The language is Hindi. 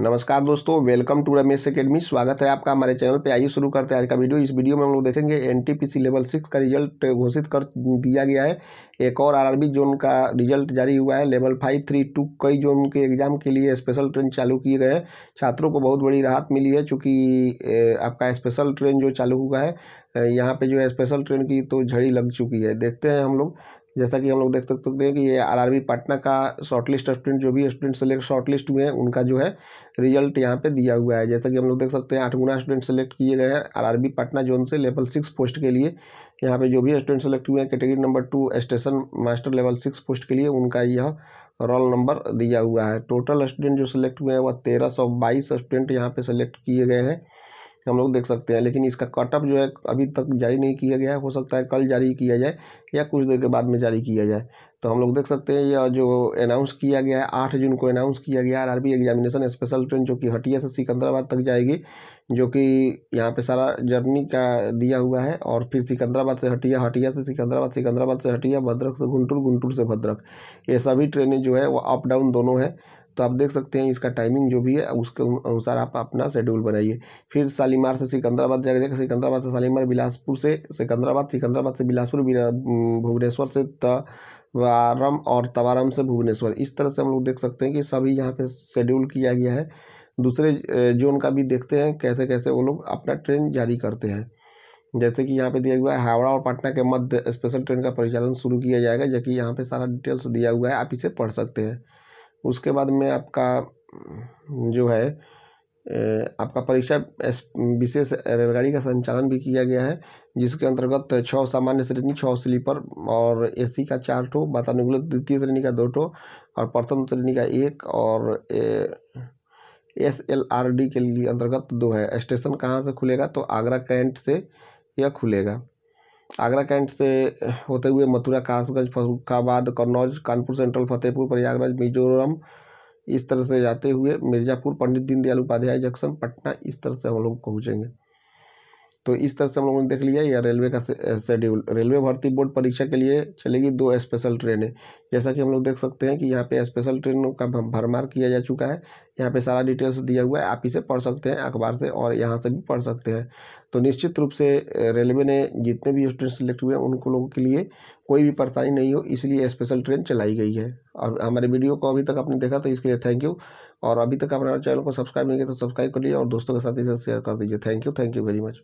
नमस्कार दोस्तों वेलकम टू रमेश अकेडमी स्वागत है आपका हमारे चैनल पे आइए शुरू करते हैं आज का वीडियो इस वीडियो में हम लोग देखेंगे एनटीपीसी लेवल सिक्स का रिजल्ट घोषित कर दिया गया है एक और आरआरबी जोन का रिजल्ट जारी हुआ है लेवल फाइव थ्री टू कई जोन के एग्जाम के लिए स्पेशल ट्रेन चालू किए गए छात्रों को बहुत बड़ी राहत मिली है चूँकि आपका स्पेशल ट्रेन जो चालू हुआ है यहाँ पे जो है स्पेशल ट्रेन की तो झड़ी लग चुकी है देखते हैं हम लोग जैसा कि हम लोग देख सकते हैं कि ये आरआरबी पटना का शॉर्टलिस्ट स्टूडेंट जो भी स्टूडेंट सेलेक्ट शॉर्टलिस्ट हुए हैं उनका जो है रिजल्ट यहाँ पे दिया हुआ है जैसा कि हम लोग देख सकते हैं आठ गुना स्टूडेंट सेलेक्ट किए गए हैं आरआरबी पटना जोन से लेवल सिक्स पोस्ट के लिए यहाँ पे जो भी स्टूडेंट सेलेक्ट हुए हैं category number two station master level six post के लिए उनका यह रोल नंबर दिया हुआ है टोटल स्टूडेंट जो सिलेक्ट हुए हैं वह तेरह सौ बाईस स्टूडेंट यहाँ पर सेलेक्ट किए गए हैं हम लोग देख सकते हैं लेकिन इसका कटअप जो है अभी तक जारी नहीं किया गया है हो सकता है कल जारी किया जाए या कुछ देर के बाद में जारी किया जाए तो हम लोग देख सकते हैं यह जो अनाउंस किया गया है आठ जून को अनाउंस किया गया R R examination special train जो कि हटिया से सिकंदराबाद तक जाएगी जो कि यहाँ पे सारा जर्नी का दिया हुआ है और फिर सिकंदराबाद से हटिया हटिया से सिकंदराबाद सिकंदराबाद से हटिया भद्रक से गुंटूर गुंटूर से भद्रक ये सभी ट्रेनें जो है वो अप डाउन दोनों है तो आप देख सकते हैं इसका टाइमिंग जो भी है उसके अनुसार आप अपना शेड्यूल बनाइए फिर शालीमार से सिकंदराबाद जाएगा सिकंदराबाद से शालीमार बिलासपुर से सिकंदराबाद सिकंदराबाद से बिलासपुर भुवनेश्वर से तवारम और तवारम से भुवनेश्वर इस तरह से हम लोग देख सकते हैं कि सभी यहाँ पर शेड्यूल किया गया है दूसरे जोन का भी देखते हैं कैसे कैसे वो लोग अपना ट्रेन जारी करते हैं जैसे कि यहाँ पे दिया हुआ है हावड़ा और पटना के मध्य स्पेशल ट्रेन का परिचालन शुरू किया जाएगा जबकि यहाँ पे सारा डिटेल्स दिया हुआ है आप इसे पढ़ सकते हैं उसके बाद में आपका जो है आपका परीक्षा विशेष रेलगाड़ी का संचालन भी किया गया है जिसके अंतर्गत छः सामान्य श्रेणी छः स्लीपर और एसी का चार ठो वातानुकूलित द्वितीय श्रेणी का दो ठो और प्रथम श्रेणी का एक और एस एल आर डी के लिए अंतर्गत दो है स्टेशन कहाँ से खुलेगा तो आगरा कैंट से यह खुलेगा आगरा कैंट से होते हुए मथुरा कासगंज फरुखाबाद कन्नौज कानपुर सेंट्रल फतेहपुर प्रयागराज मिजोरम इस तरह से जाते हुए मिर्ज़ापुर पंडित दीनदयाल उपाध्याय जंक्शन पटना इस तरह से हम लोग पहुँचेंगे तो इस तरह से हम लोगों ने देख लिया या रेलवे का शेड्यूल रेलवे भर्ती बोर्ड परीक्षा के लिए चलेगी दो स्पेशल ट्रेनें जैसा कि हम लोग देख सकते हैं कि यहाँ पे स्पेशल ट्रेनों का भरमार किया जा चुका है यहाँ पे सारा डिटेल्स दिया हुआ है आप इसे पढ़ सकते हैं अखबार से और यहाँ से भी पढ़ सकते हैं तो निश्चित रूप से रेलवे ने जितने भी स्टूडेंट सिलेक्ट हुए हैं उनको लोगों के लिए कोई भी परेशानी नहीं हो इसलिए स्पेशल ट्रेन चलाई गई है और हमारे वीडियो को अभी तक आपने देखा तो इसके लिए थैंक यू और अभी तक हमारे चैनल को सब्सक्राइब नहीं किया तो सब्सक्राइब कर लीजिए और दोस्तों के साथ इसे शेयर कर दीजिए thank you thank you very much